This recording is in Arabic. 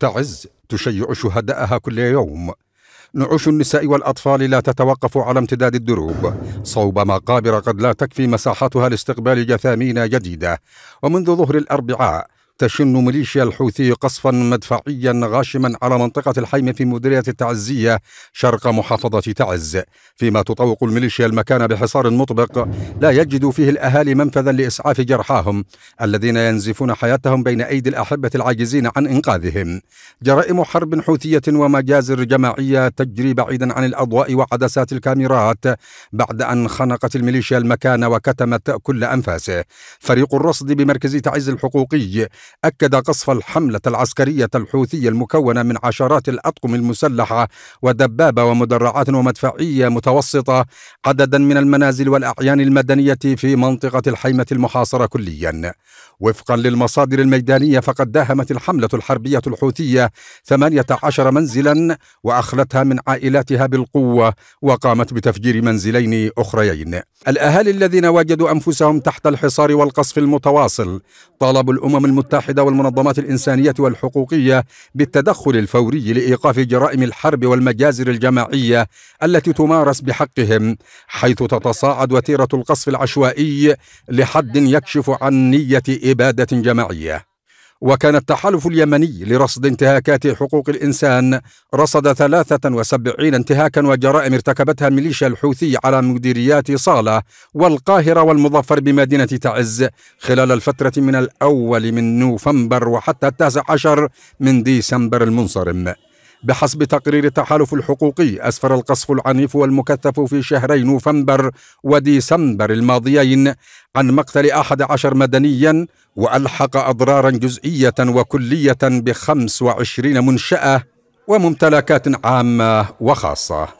تعز تشيع شهداءها كل يوم نعوش النساء والأطفال لا تتوقف على امتداد الدروب صوب مقابر قد لا تكفي مساحتها لاستقبال جثامين جديدة ومنذ ظهر الأربعاء تشن ميليشيا الحوثي قصفا مدفعيا غاشما على منطقة الحيم في مديرية التعزية شرق محافظة تعز فيما تطوق الميليشيا المكان بحصار مطبق لا يجد فيه الأهالي منفذا لإسعاف جرحاهم الذين ينزفون حياتهم بين أيدي الأحبة العاجزين عن إنقاذهم جرائم حرب حوثية ومجازر جماعية تجري بعيدا عن الأضواء وعدسات الكاميرات بعد أن خنقت الميليشيا المكان وكتمت كل أنفاسه فريق الرصد بمركز تعز الحقوقي أكد قصف الحملة العسكرية الحوثية المكونة من عشرات الأطقم المسلحة ودبابة ومدرعات ومدفعية متوسطة عددا من المنازل والأعيان المدنية في منطقة الحيمة المحاصرة كليا وفقا للمصادر الميدانية فقد داهمت الحملة الحربية الحوثية 18 منزلا وأخلتها من عائلاتها بالقوة وقامت بتفجير منزلين أخريين الأهالي الذين وجدوا أنفسهم تحت الحصار والقصف المتواصل طالبوا الأمم المتحدة المتحدة والمنظمات الإنسانية والحقوقية بالتدخل الفوري لإيقاف جرائم الحرب والمجازر الجماعية التي تمارس بحقهم حيث تتصاعد وتيرة القصف العشوائي لحد يكشف عن نية إبادة جماعية وكان التحالف اليمني لرصد انتهاكات حقوق الإنسان رصد 73 انتهاكا وجرائم ارتكبتها ميليشيا الحوثي على مديريات صالة والقاهرة والمظفر بمدينة تعز خلال الفترة من الأول من نوفمبر وحتى التاسع عشر من ديسمبر المنصرم بحسب تقرير التحالف الحقوقي أسفر القصف العنيف والمكثف في شهري نوفمبر وديسمبر الماضيين عن مقتل أحد عشر مدنيا وألحق أضرارا جزئية وكلية بخمس وعشرين منشأة وممتلكات عامة وخاصة